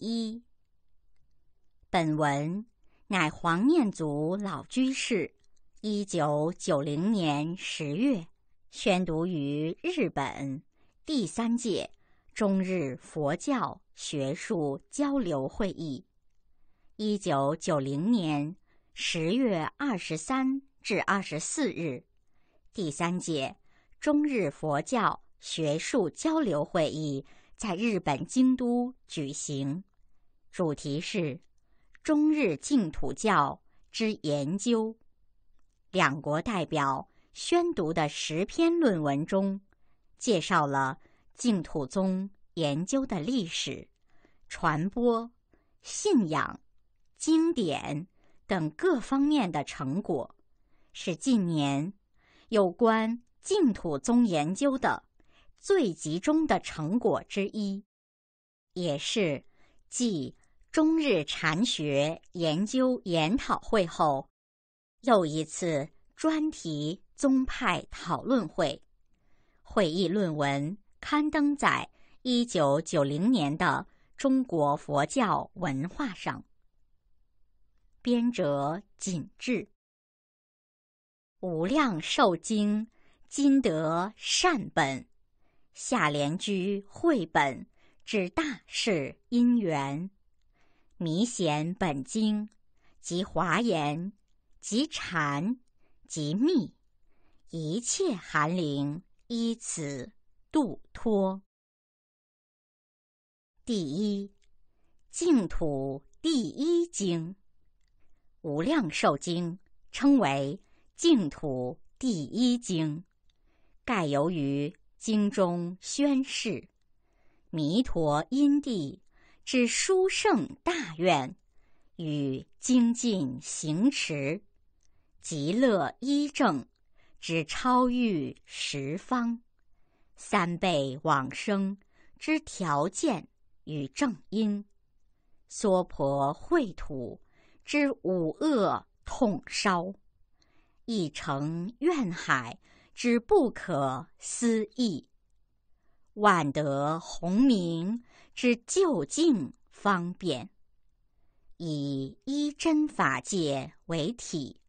一，本文乃黄念祖老居士，一九九零年十月宣读于日本第三届中日佛教学术交流会议。一九九零年十月二十三至二十四日，第三届中日佛教学术交流会议。在日本京都举行，主题是中日净土教之研究。两国代表宣读的十篇论文中，介绍了净土宗研究的历史、传播、信仰、经典等各方面的成果，是近年有关净土宗研究的。最集中的成果之一，也是继中日禅学研究研讨会后又一次专题宗派讨论会，会议论文刊登在一九九零年的《中国佛教文化》上。编者谨志，《无量寿经》今得善本。下联居绘本指大事因缘，弥显本经即华严即禅即密，一切含灵依此度脱。第一净土第一经，无量寿经称为净土第一经，盖由于。经中宣示，弥陀因地之殊胜大愿，与精进行持，极乐依正之超欲十方，三倍往生之条件与正因，娑婆秽土之五恶痛烧，亦成怨海。之不可思议，万德弘明之究竟方便，以一真法界为体，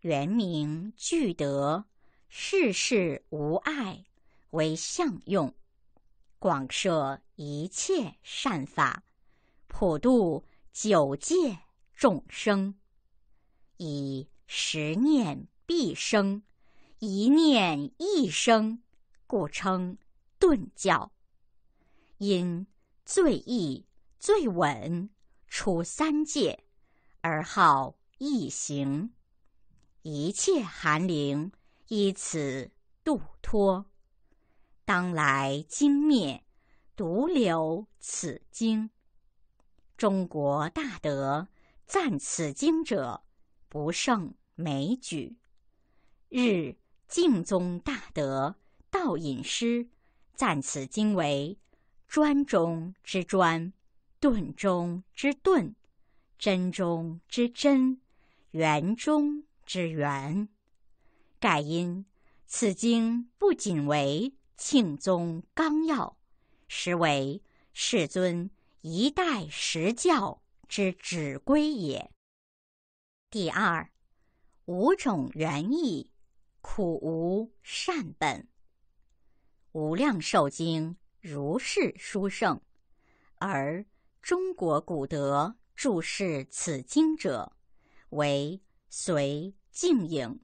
圆明具德，世事无碍为相用，广设一切善法，普度九界众生，以十念必生。一念一生，故称顿教，因最易最稳，出三界而好易行，一切寒灵依此度脱。当来经灭，独留此经。中国大德赞此经者不胜枚举，日。敬宗大德道隐师赞此经为专中之专，顿中之顿，真中之真，圆中之圆。盖因此经不仅为庆宗纲要，实为世尊一代实教之指归也。第二，五种原意。苦无善本，《无量寿经》如是殊胜，而中国古德注释此经者，为隋静影、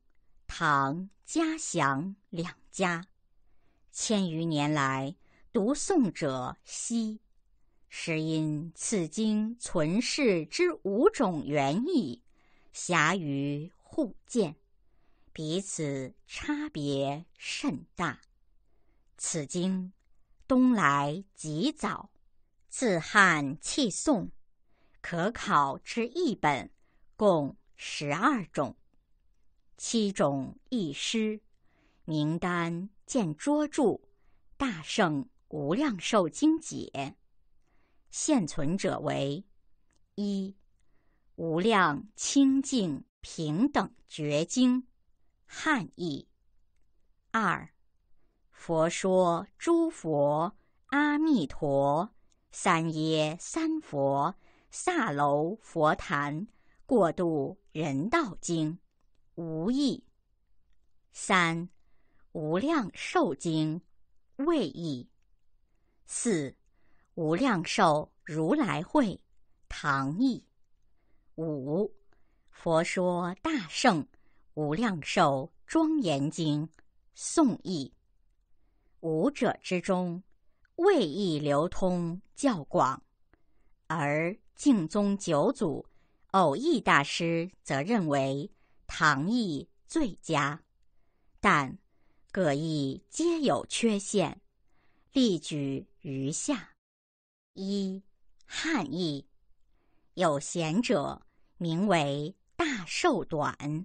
唐嘉祥两家。千余年来，读诵者稀，实因此经存世之五种原意，狭于互见。彼此差别甚大。此经东来极早，自汉弃宋，可考之译本共十二种，七种译诗，名单见拙著《大圣无量寿经解》。现存者为一《无量清净平等觉经》。汉译二，佛说诸佛阿弥陀三耶三佛萨楼佛坛过度人道经无意。三，无量寿经未译四，无量寿如来会唐译五，佛说大圣。《无量寿庄严经》宋译，五者之中，魏义流通较广，而净宗九祖偶益大师则认为唐译最佳，但各义皆有缺陷，例举如下：一、汉译，有贤者名为大寿短。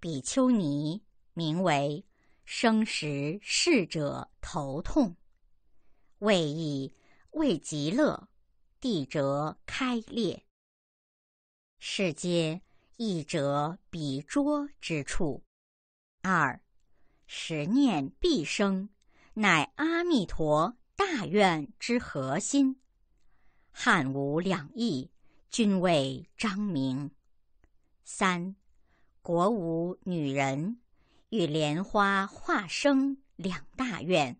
比丘尼名为生时逝者头痛，为以为极乐地折开裂，是皆一者比桌之处。二，十念必生，乃阿弥陀大愿之核心，汉无两义，均谓张明。三。国无女人，与莲花化生两大愿，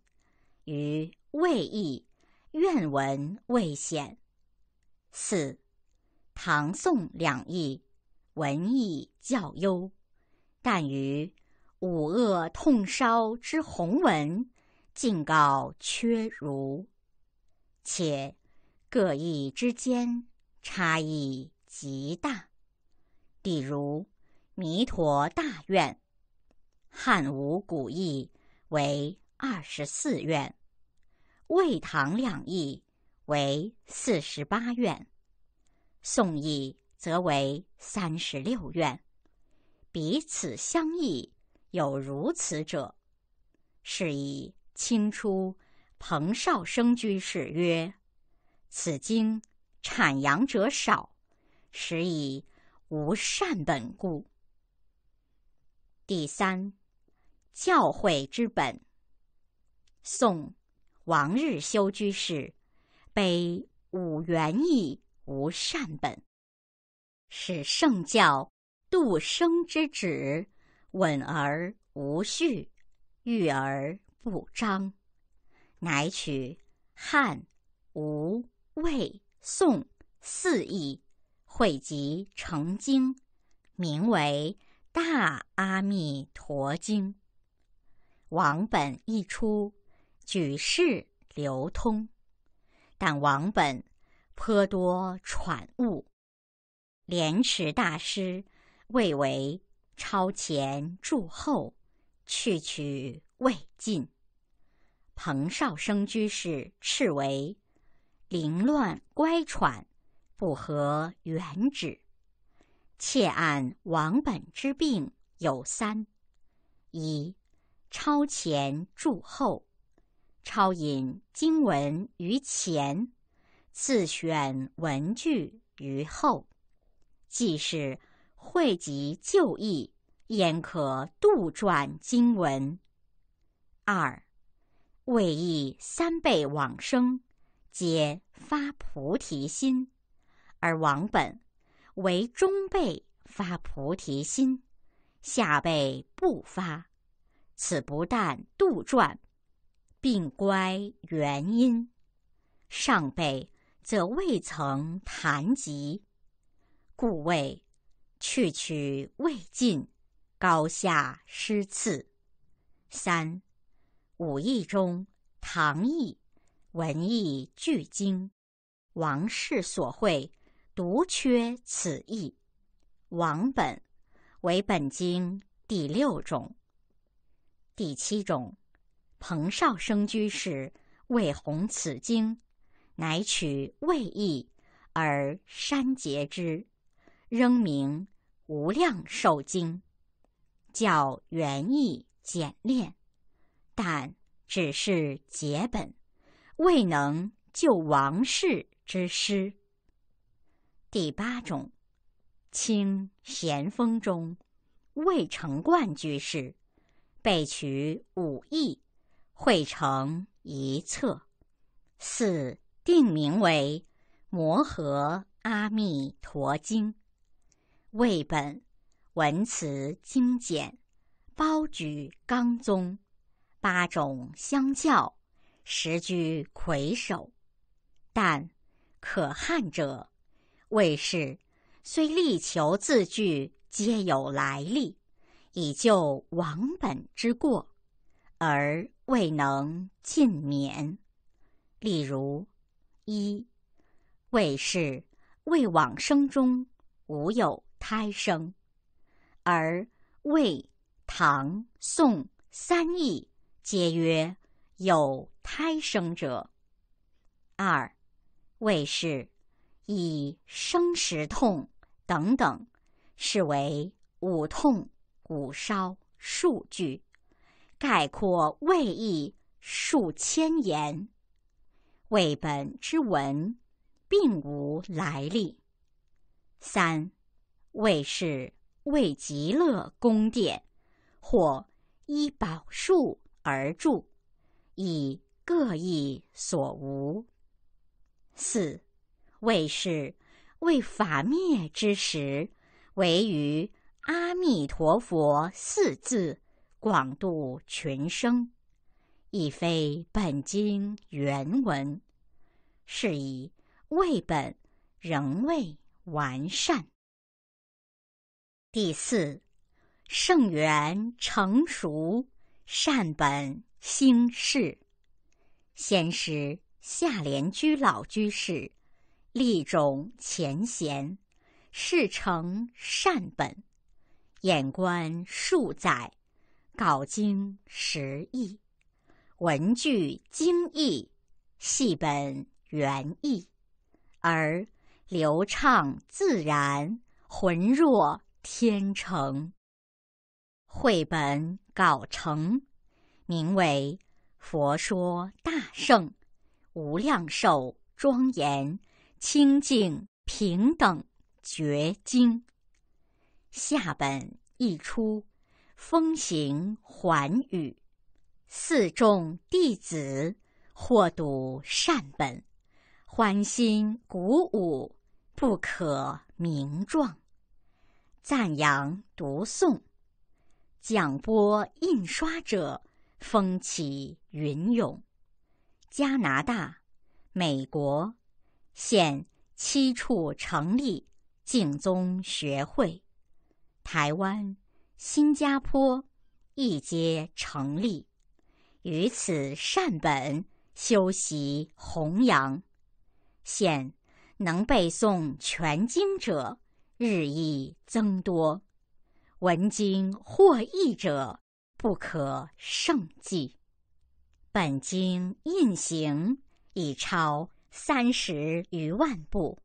于未译愿闻未显。四，唐宋两义，文艺较优，但于五恶痛烧之宏文，尽告缺如。且各异之间差异极大，比如。弥陀大愿，汉武古义为二十四愿，魏唐两义为四十八愿，宋义则为三十六愿，彼此相异有如此者。是以清初彭绍生居士曰：“此经阐扬者少，实以无善本故。”第三，教诲之本。宋王日修居士悲五原义无善本，使圣教度生之旨稳而无序，郁而不彰，乃取汉、吴、魏、宋四义汇集成经，名为。大阿弥陀经，王本一出，举世流通。但王本颇多揣误，莲池大师谓为超前著后，去取未尽。彭绍生居士斥为凌乱乖舛，不合原旨。窃按王本之病有三：一、超前注后，超引经文于前，次选文句于后，既是汇集旧义，焉可杜撰经文？二、为意三辈往生皆发菩提心，而王本。为中辈发菩提心，下辈不发。此不但杜撰，并乖原因。上辈则未曾谈及，故谓去取未尽高下失次。三五义中，唐义文义俱精，王氏所会。独缺此意，王本为本经第六种，第七种。彭少生居士为弘此经，乃取魏译而删节之，仍名《无量寿经》，教原意简练，但只是节本，未能救王氏之师。第八种，清咸丰中，魏成贯居士备取五义，汇成一册，四定名为《摩诃阿弥陀经》。魏本文辞精简，包举纲宗，八种相较，实居魁首。但可憾者。魏氏虽力求字句，皆有来历，以救亡本之过，而未能尽免。例如：一、魏氏未往生中无有胎生，而魏、唐、宋三义皆曰有胎生者；二、魏氏。以生时痛等等，是为五痛五烧数据，概括未意数千言，未本之文，并无来历。三，未是为极乐宫殿，或依宝树而筑，以各异所无。四。为是为法灭之时，唯于阿弥陀佛四字广度群生，亦非本经原文，是以未本仍未完善。第四圣缘成熟，善本兴世。先师下莲居老居士。利种前贤，事成善本；眼观数载，稿经十亿，文具精益，戏本原意，而流畅自然，浑若天成。绘本稿成，名为《佛说大圣无量寿庄严》。清净平等绝经，下本一出，风行寰宇。四众弟子获睹善本，欢欣鼓舞，不可名状。赞扬读诵，讲播印刷者，风起云涌。加拿大，美国。现七处成立净宗学会，台湾、新加坡亦皆成立。于此善本修习弘扬，现能背诵全经者日益增多，闻经获益者不可胜计。本经印行已超。三十余万部。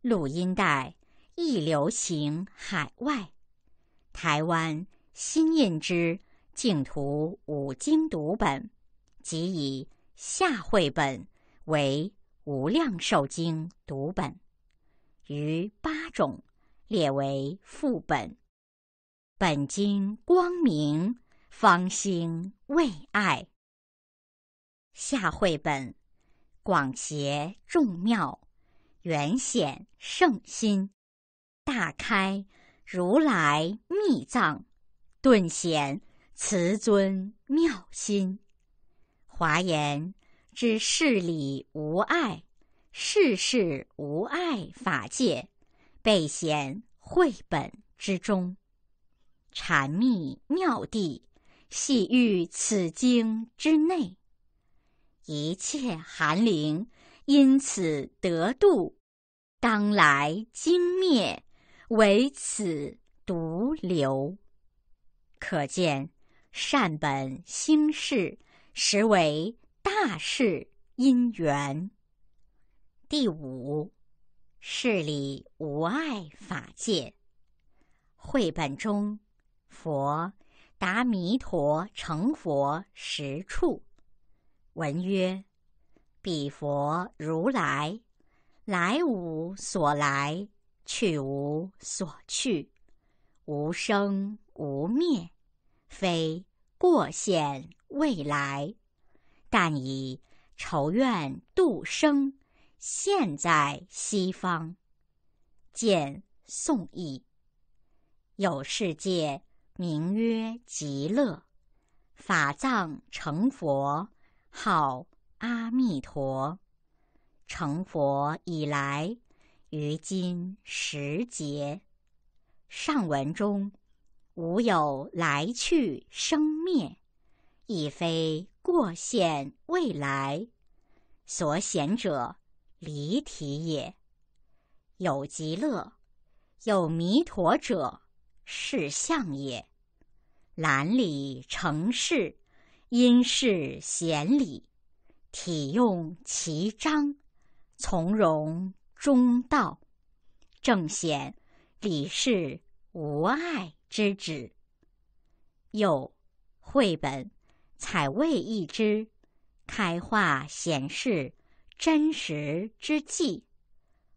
录音带亦流行海外。台湾新印之净土五经读本，即以下绘本为无量寿经读本，余八种列为副本。本经光明方兴未艾。下绘本。广协众妙，圆显圣心，大开如来密藏，顿显慈尊妙心。华严之事理无碍，世事无碍法界，备显慧本之中，禅密妙地，系于此经之内。一切寒灵因此得度，当来精灭，唯此独留。可见善本心事，实为大事因缘。第五，事理无碍法界。绘本中，佛达弥陀成佛实处。文曰：“彼佛如来，来无所来，去无所去，无生无灭，非过现未来。但以仇怨度生，现在西方，见宋义。有世界名曰极乐，法藏成佛。”号阿弥陀，成佛以来，于今十劫。上文中无有来去生灭，亦非过现未来所显者，离体也。有极乐，有弥陀者，是相也。兰里成事。因事显礼，体用其章，从容中道，正显李氏无爱之旨。又绘本采魏一之，开画显示真实之际，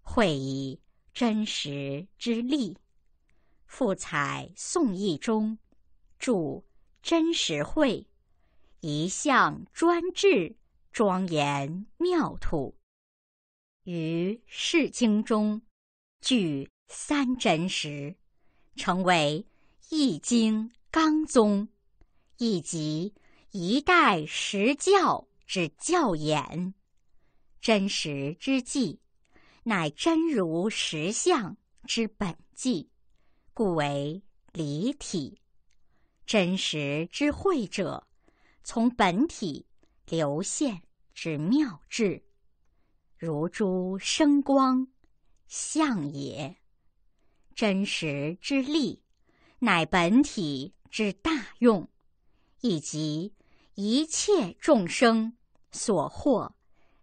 会以真实之力，复采宋义中，著真实会。一向专制，庄严妙土，于世经中具三真实，成为易经纲宗，以及一代实教之教眼。真实之际，乃真如实相之本迹，故为离体真实之会者。从本体流现之妙智，如诸生光相也；真实之力，乃本体之大用，以及一切众生所获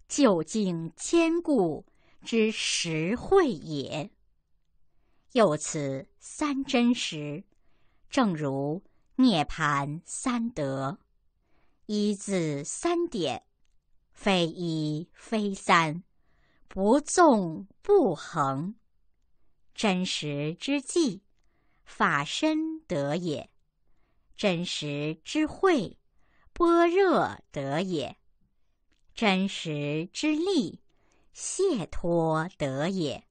究竟坚固之实惠也。又此三真实，正如涅盘三德。一字三点，非一非三，不纵不横，真实之际，法身得也；真实之慧，般若得也；真实之力，解脱得也。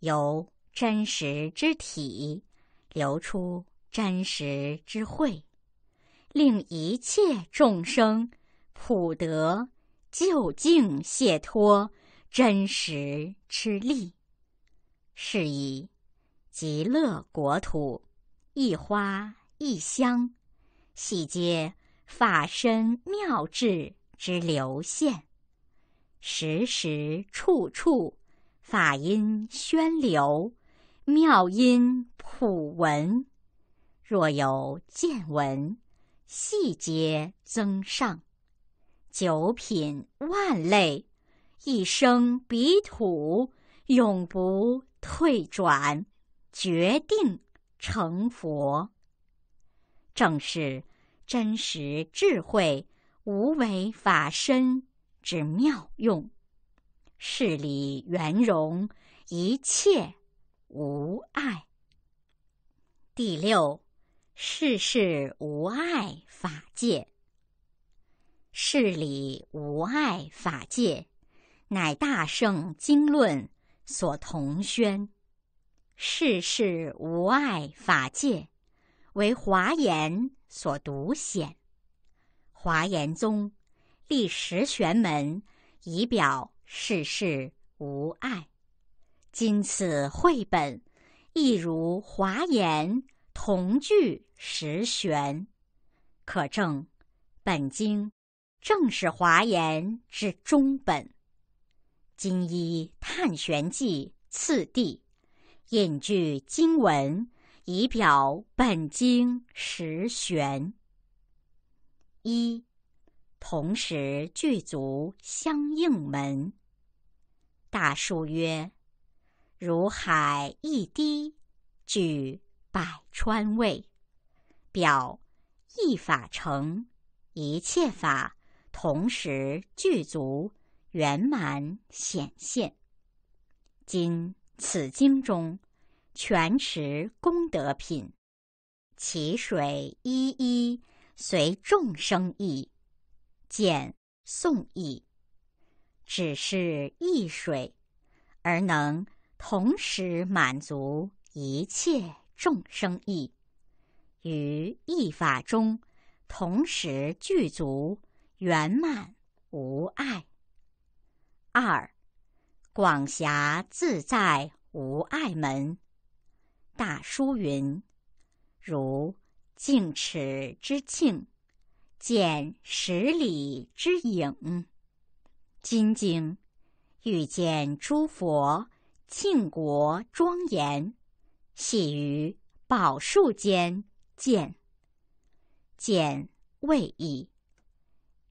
由真实之体流出真实之慧。令一切众生普得究竟解脱真实之力，是以极乐国土一花一香，悉皆法身妙智之流现；时时处处，法音宣流，妙音普闻。若有见闻。细节增上，九品万类，一生彼土，永不退转，决定成佛。正是真实智慧无为法身之妙用，事理圆融，一切无碍。第六。世事无碍法界，世理无碍法界，乃大圣经论所同宣。世事无碍法界，为华严所独显。华严宗立十玄门，以表世事无碍。今此绘本亦如华严同具。十玄可证，本经正是华严之中本。今依探玄记次第，引据经文，以表本经十玄。一，同时具足相应门。大数曰：“如海一滴，具百川味。”表，一法成，一切法同时具足圆满显现。今此经中，全持功德品，其水一一随众生意，见宋意，只是一水，而能同时满足一切众生意。于意法中，同时具足圆满无碍。二，广狭自在无碍门。大疏云：如镜尺之庆，见十里之影。今经欲见诸佛庆国庄严，系于宝树间。见见未已，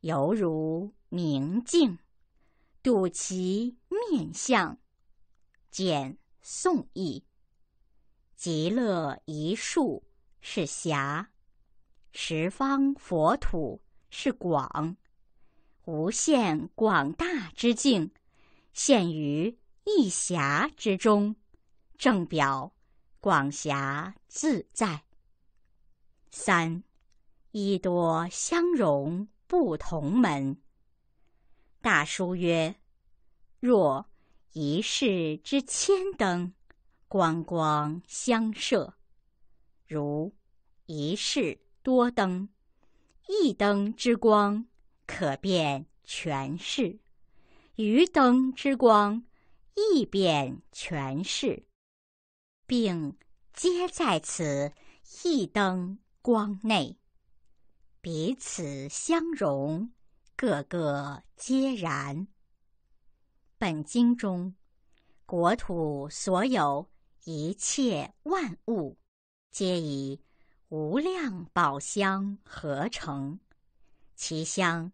犹如明镜睹其面相；见宋义，极乐一树是霞，十方佛土是广，无限广大之境现于一狭之中，正表广狭自在。三，一多相容不同门。大叔曰：若一室之千灯，光光相射；如一室多灯，一灯之光可变全室，余灯之光亦变全室，并皆在此一灯。光内，彼此相融，个个皆然。本经中，国土所有一切万物，皆以无量宝香合成，其香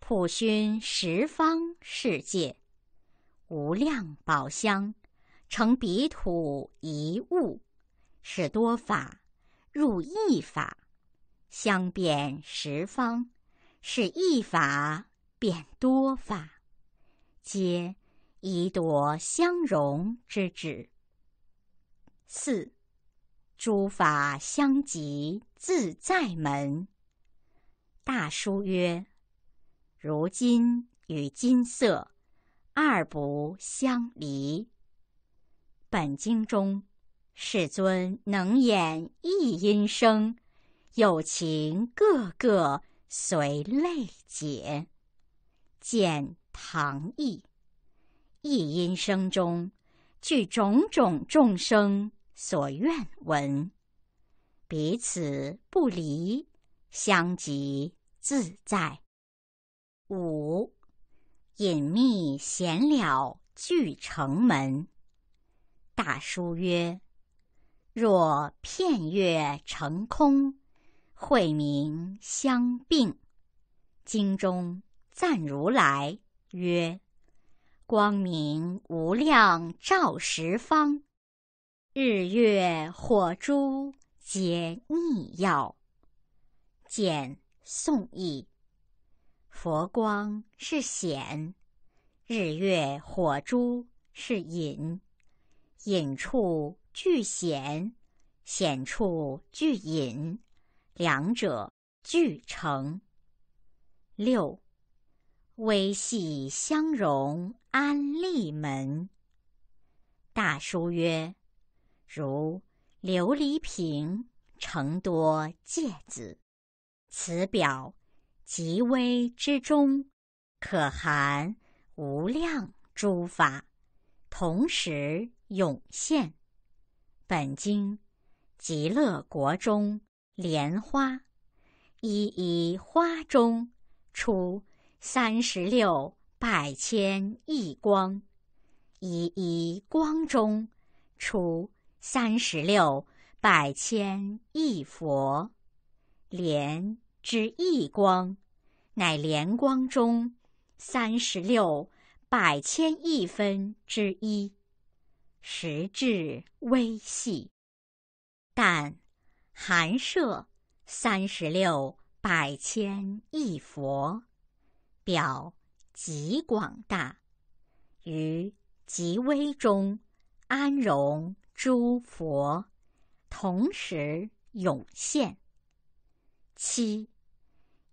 普熏十方世界。无量宝香成彼土一物，是多法。入一法，相变十方，是一法变多法，皆以朵相融之旨。四诸法相即自在门。大书曰：如今与金色二不相离。本经中。世尊能演一音声，有情个个随泪解。见唐义，一音声中具种种众生所愿闻，彼此不离，相即自在。五隐秘闲了具城门，大书曰。若片月成空，晦明相并。经中赞如来曰：“光明无量，照十方；日月火珠，皆逆药。”简宋义，佛光是显，日月火珠是隐，隐处。具显，显处具隐，两者俱成。六微细相融，安立门。大书曰：“如琉璃瓶，盛多芥子。此表极微之中，可含无量诸法，同时涌现。”本经，极乐国中莲花一一花中出三十六百千亿光一一光中出三十六百千亿佛，莲之一光，乃莲光中三十六百千亿分之一。实质微细，但含摄三十六百千亿佛，表极广大，于极微中安容诸佛，同时涌现。七，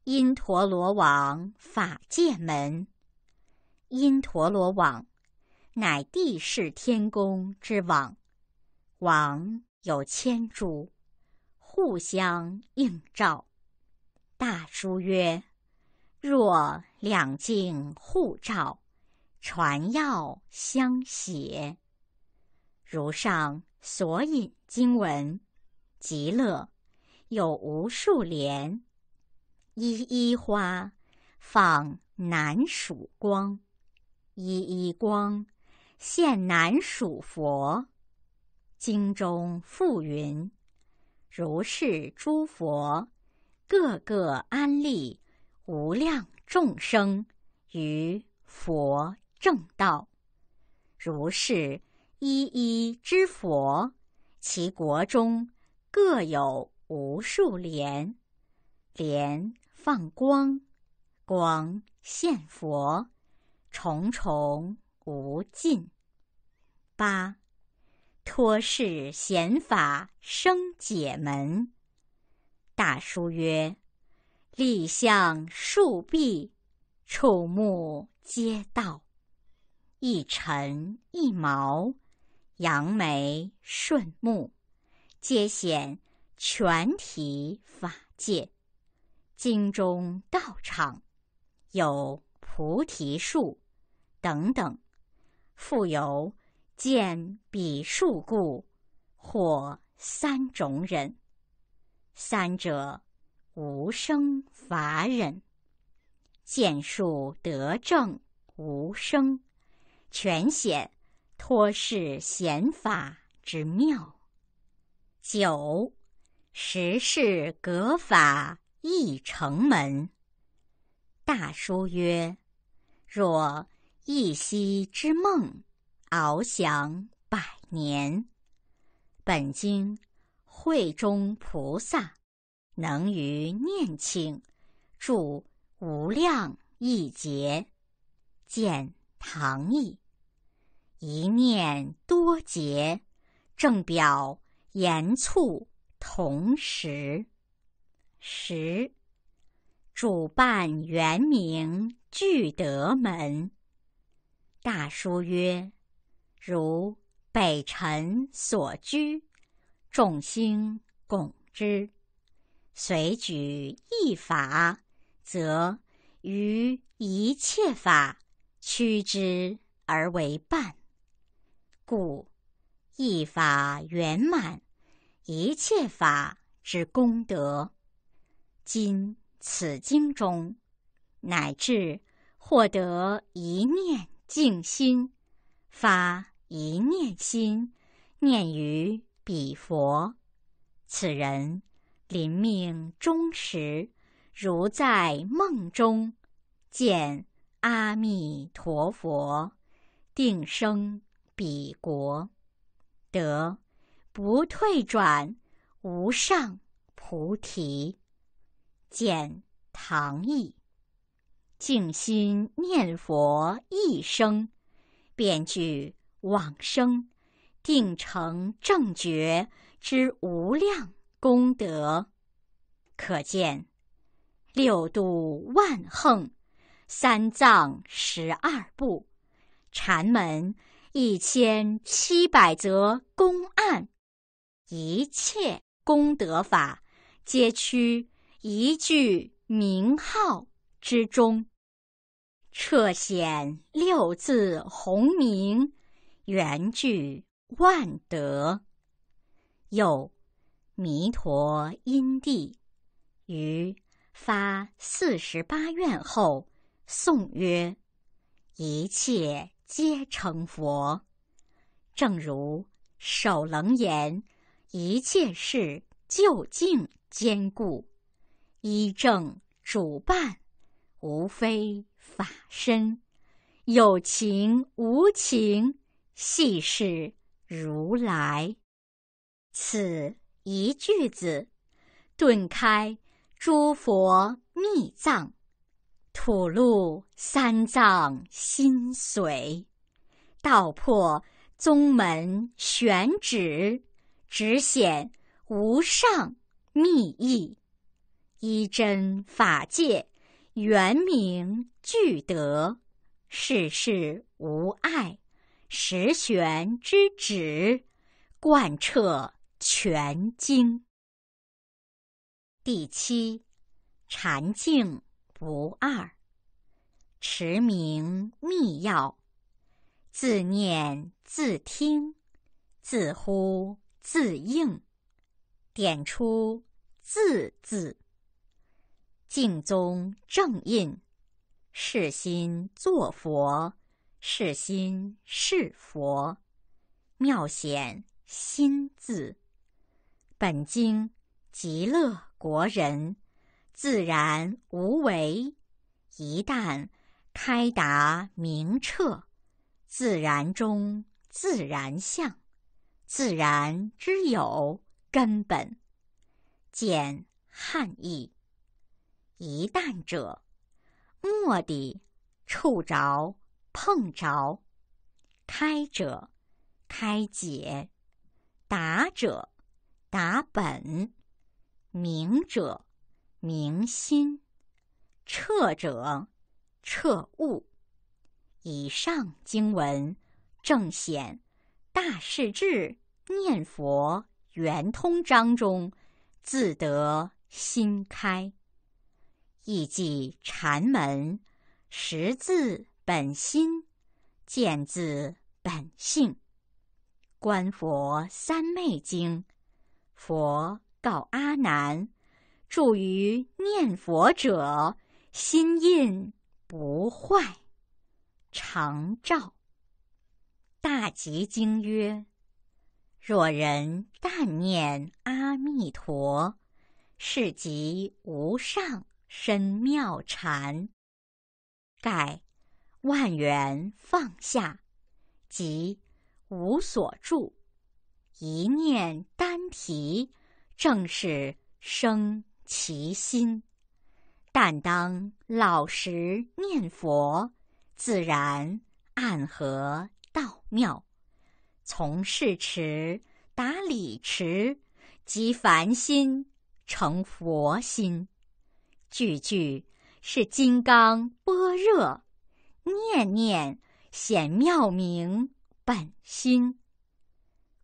因陀罗王法界门，因陀罗王。乃地势天宫之网，网有千株，互相映照。大书曰：“若两镜互照，传药相写。”如上所引经文，极乐有无数莲，一一花放南曙光，一一光。”现南属佛经中复云：如是诸佛，各个安立无量众生于佛正道。如是一一之佛，其国中各有无数莲，莲放光，光现佛，重重。无尽八，托世显法生解门。大书曰：立像树壁，触目皆道；一尘一毛，扬眉顺目，皆显全体法界。经中道场有菩提树等等。复有见彼树故，或三种忍，三者无生法忍，见树得正无生，全显托是显法之妙。九十世格法亦成门。大书曰：若。一夕之梦，翱翔百年。本经会中菩萨能于念请，住无量一劫，见唐义一念多劫，正表言促同时。十主办圆明聚德门。大书曰：“如北辰所居，众星拱之。随举一法，则于一切法趋之而为伴。故一法圆满一切法之功德。今此经中，乃至获得一念。”静心，发一念心，念于彼佛。此人临命终时，如在梦中，见阿弥陀佛，定生彼国，得不退转无上菩提。见唐译。静心念佛一生，便具往生、定成正觉之无量功德。可见六度万恒、三藏十二部、禅门一千七百则公案，一切功德法皆趋一句名号。之中，彻显六字洪名，圆具万德。又弥陀因地于发四十八愿后，颂曰：“一切皆成佛，正如守楞严，一切事究竟坚固，依正主办。”无非法身，有情无情，细是如来。此一句子，顿开诸佛密藏，吐露三藏心髓，道破宗门玄旨，直显无上密意，一真法界。原名具德，世事无碍，十玄之旨，贯彻全经。第七，禅静不二，持名密要，自念自听，自呼自应，点出字字。静宗正印，是心作佛，是心是佛。妙显心字，本经极乐国人，自然无为。一旦开达明彻，自然中自然相，自然之有根本。见汉意。一旦者，末地触着、碰着；开者，开解；达者，达本；明者，明心；彻者，彻悟。以上经文正显《大势至念佛圆通章》中自得心开。意即禅门识字本心，见字本性。《观佛三昧经》，佛告阿难：住于念佛者，心印不坏，常照。《大集经》曰：若人但念阿弥陀，是即无上。深妙禅，盖万缘放下，即无所住；一念单提，正是生其心。但当老实念佛，自然暗合道妙。从世持达理持，即凡心成佛心。句句是金刚般若，念念显妙明本心。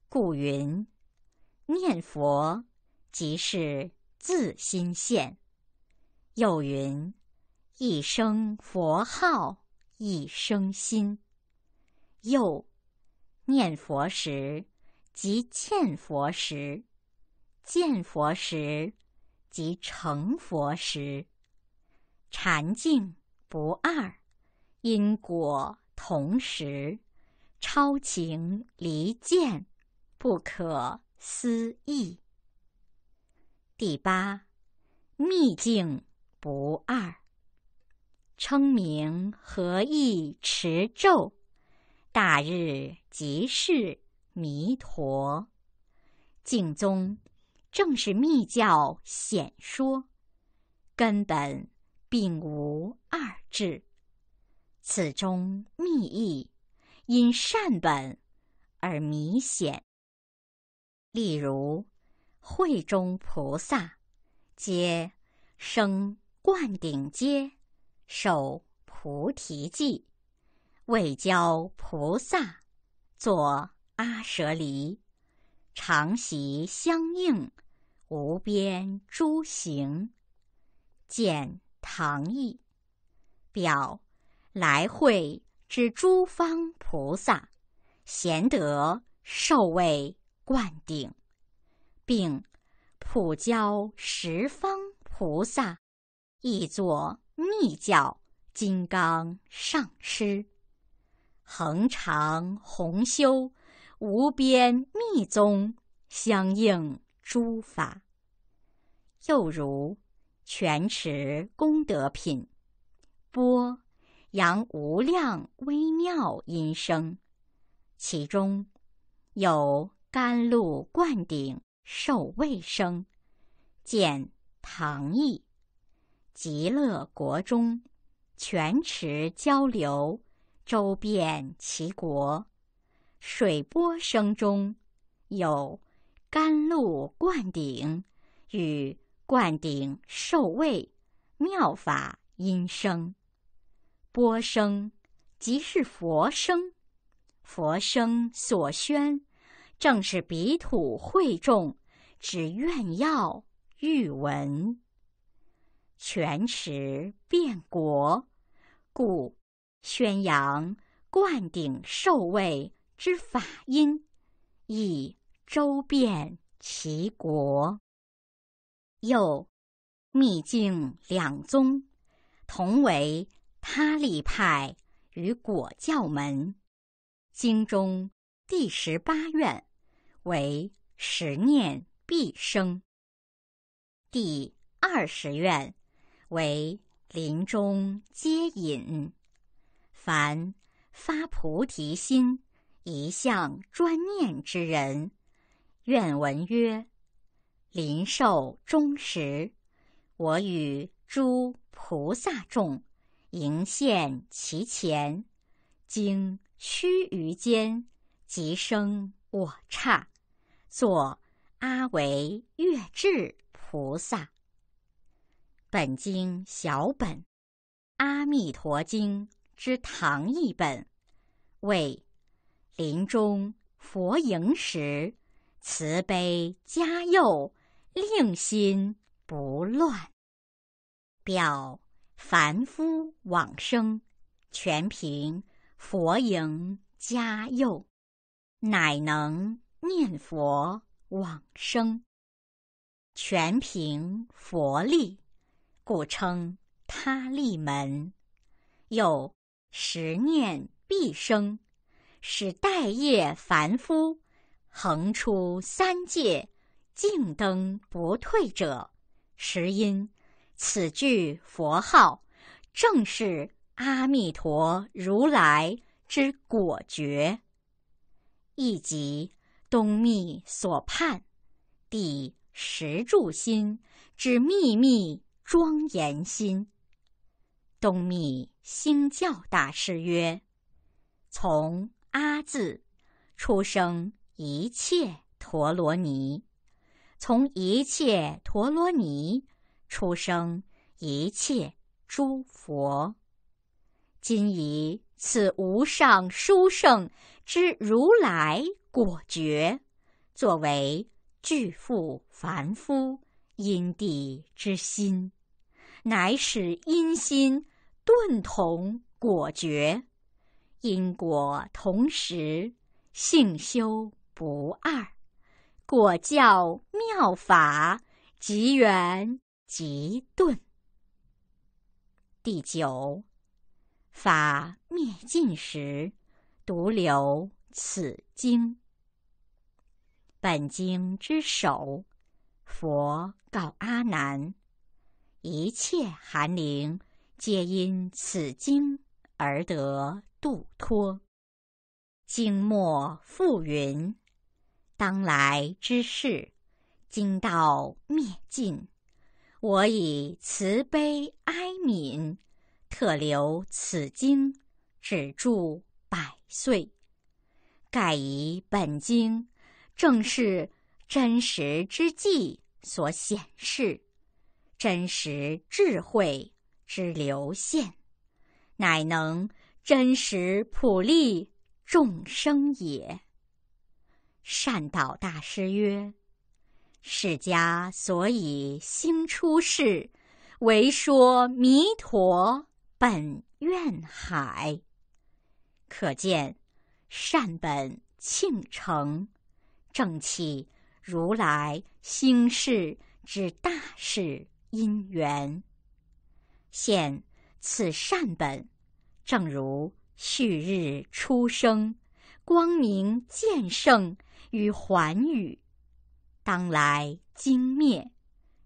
故云：念佛即是自心现。又云：一生佛号一生心。又念佛时，即见佛时，见佛时。即成佛时，禅境不二，因果同时，超情离见，不可思议。第八，密境不二，称名合意持咒，大日即是弥陀，净宗。正是密教显说，根本并无二致。此中密意，因善本而迷显。例如，会中菩萨皆生灌顶阶，受菩提记，未教菩萨作阿舍离，常习相应。无边诸行，见唐义表来会之诸方菩萨，贤德受位灌顶，并普教十方菩萨，亦作密教金刚上师，恒常弘修无边密宗相应。诸法，又如泉池功德品，波扬无量微妙音声，其中有甘露灌顶受卫生，见唐译《极乐国中泉池交流》，周遍其国，水波声中有。甘露灌顶，与灌顶受位，妙法音声，波声，即是佛声。佛声所宣，正是彼土会众，只愿要欲闻。全持遍国，故宣扬灌顶受位之法音，以。周遍齐国，又密境两宗，同为他利派与果教门。经中第十八愿为十念必生，第二十愿为临终接引。凡发菩提心，一向专念之人。愿闻曰：临寿终时，我与诸菩萨众迎现其前。经须臾间，即生我刹，作阿维越智菩萨。本经小本《阿弥陀经》之唐译本，为临终佛迎时。慈悲加佑，令心不乱。表凡夫往生，全凭佛迎加佑，乃能念佛往生。全凭佛力，故称他力门。又十念必生，使待业凡夫。横出三界，净灯不退者，实因此句佛号，正是阿弥陀如来之果觉。亦即东密所判，第十住心之秘密庄严心。东密兴教大师曰：“从阿字出生。”一切陀罗尼，从一切陀罗尼出生一切诸佛。今以此无上殊胜之如来果觉，作为具缚凡夫因地之心，乃使因心顿同果觉，因果同时性修。不二，果教妙法，即圆即顿。第九，法灭尽时，独留此经。本经之首，佛告阿难：一切寒灵，皆因此经而得度脱。经末复云。当来之事，今道灭尽。我以慈悲哀悯，特留此经，止住百岁。盖以本经正是真实之际所显示，真实智慧之流现，乃能真实普利众生也。善导大师曰：“释迦所以兴出世，为说弥陀本愿海。可见善本庆成，正气如来兴世之大事因缘。现此善本，正如旭日初升，光明渐盛。”于寰宇，当来经灭，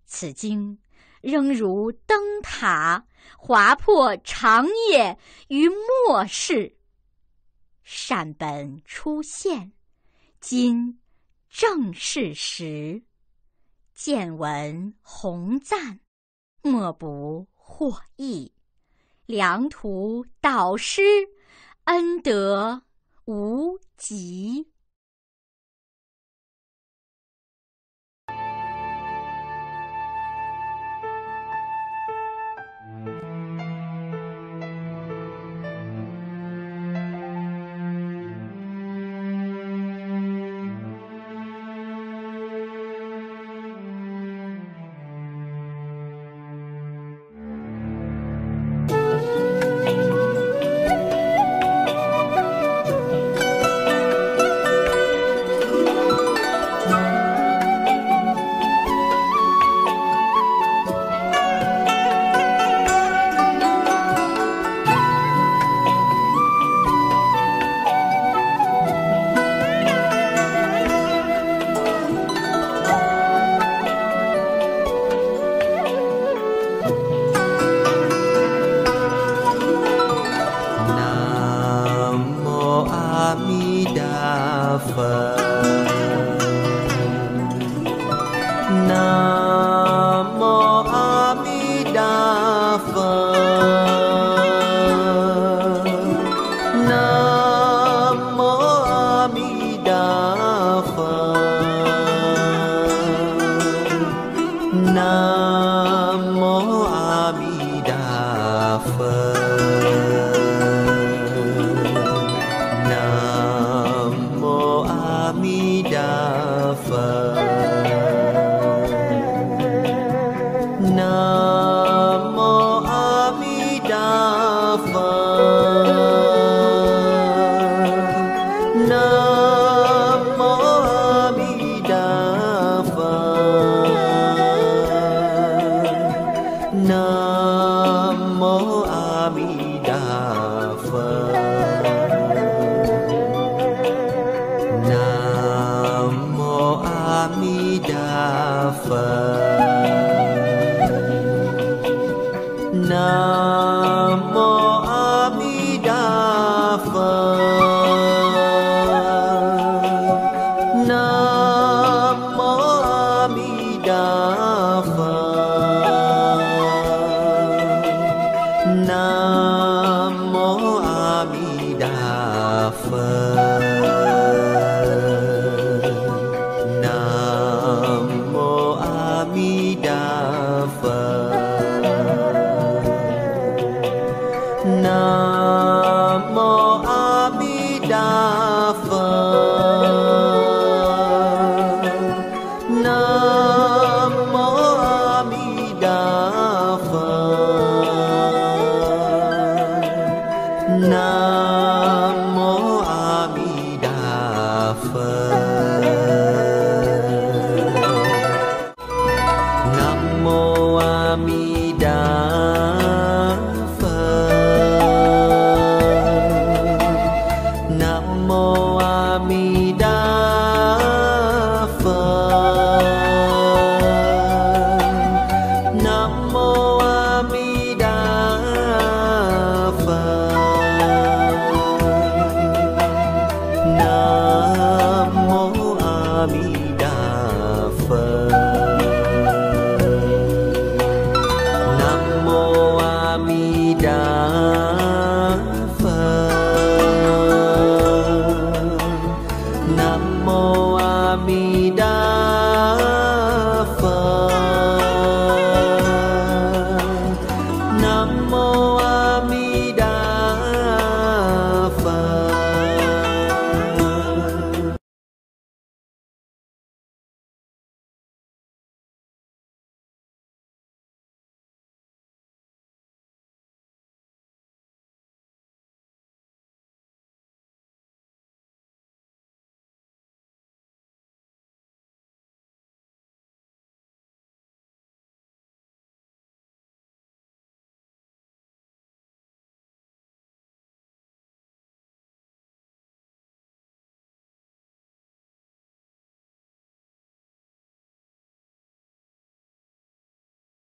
此经仍如灯塔，划破长夜于末世。善本初现，今正是时，见闻宏赞，莫不获益。良徒导师，恩德无极。Nam Mô A Di